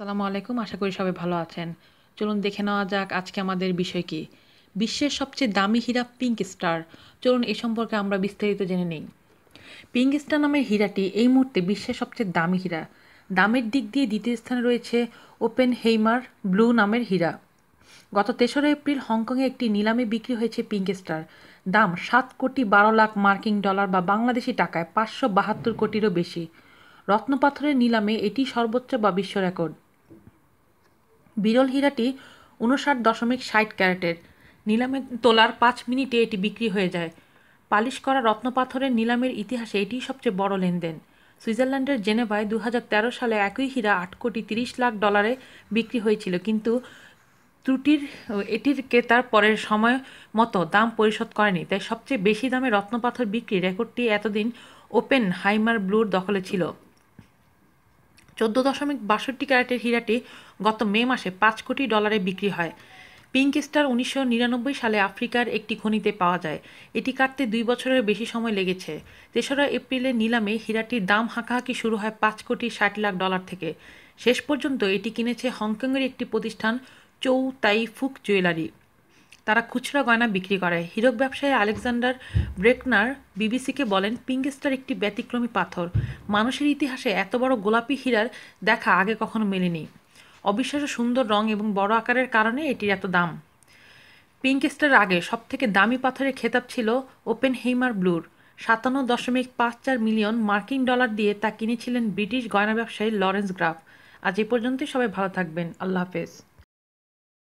আসসালামু আলাইকুম আশা করি সবাই ভালো আছেন চলুন দেখে নেওয়া যাক আজকে আমাদের বিষয় কি বিশ্বের সবচেয়ে দামি হীরা পিঙ্ক স্টার চলুন এ সম্পর্কে আমরা বিস্তারিত জেনে নিই পিঙ্ক স্টার নামের হীরাটি এই মুহূর্তে বিশ্বের সবচেয়ে দামি হীরা দামের দিক দিয়ে দ্বিতীয় স্থানে রয়েছে ওপেন হেইমার ব্লু নামের হীরা গত তেসরা এপ্রিল হংকংয়ে একটি নিলামে বিক্রি হয়েছে পিঙ্ক স্টার দাম সাত কোটি বারো লাখ মার্কিন ডলার বা বাংলাদেশি টাকায় পাঁচশো বাহাত্তর কোটিরও বেশি রত্নপাথরের নিলামে এটি সর্বোচ্চ বা বিশ্ব রেকর্ড বিরল হীরাটি উনষাট দশমিক ষাট ক্যারেটের নিলামে তোলার পাঁচ মিনিটে এটি বিক্রি হয়ে যায় পালিশ করা রত্নপাথরের নিলামের ইতিহাসে এটিই সবচেয়ে বড় লেনদেন সুইজারল্যান্ডের জেনেভায় দু সালে একই হীরা আট কোটি তিরিশ লাখ ডলারে বিক্রি হয়েছিল কিন্তু ত্রুটির এটির ক্রেতার পরের সময় মতো দাম পরিশোধ করেনি তাই সবচেয়ে বেশি দামে রত্নপাথর বিক্রি রেকর্ডটি এতদিন ওপেন হাইমার ব্লুর দখলে ছিল চোদ্দ দশমিক বাষট্টি ক্যারেটের হীরাটি গত মে মাসে পাঁচ কোটি ডলারে বিক্রি হয় পিঙ্ক স্টার উনিশশো নিরানব্বই সালে আফ্রিকার একটি খনিতে পাওয়া যায় এটি কাটতে দুই বছরের বেশি সময় লেগেছে তেসরা এপ্রিলের নিলামে হীরাটির দাম হাঁকাহাঁকি শুরু হয় পাঁচ কোটি ষাট লাখ ডলার থেকে শেষ পর্যন্ত এটি কিনেছে হংকংয়ের একটি প্রতিষ্ঠান চৌ তাই ফুক জুয়েলারি তারা খুচরা গয়না বিক্রি করে হীরক ব্যবসায়ী আলেকজান্ডার ব্রেকনার বিবিসিকে বলেন পিঙ্গেস্টার একটি ব্যতিক্রমী পাথর মানুষের ইতিহাসে এত বড় গোলাপি হীরার দেখা আগে কখনো মেলেনি অবিশ্বাস্য সুন্দর রং এবং বড় আকারের কারণে এটির এত দাম পিঙ্কেস্টার আগে সবথেকে দামি পাথরের খেতাব ছিল ওপেন হেইমার ব্লুর সাতান্ন দশমিক পাঁচ চার মিলিয়ন মার্কিন ডলার দিয়ে তা কিনেছিলেন ব্রিটিশ গয়না ব্যবসায়ী লরেন্স গ্রাফ আজ এ পর্যন্তই সবাই ভালো থাকবেন আল্লাহ হাফেজ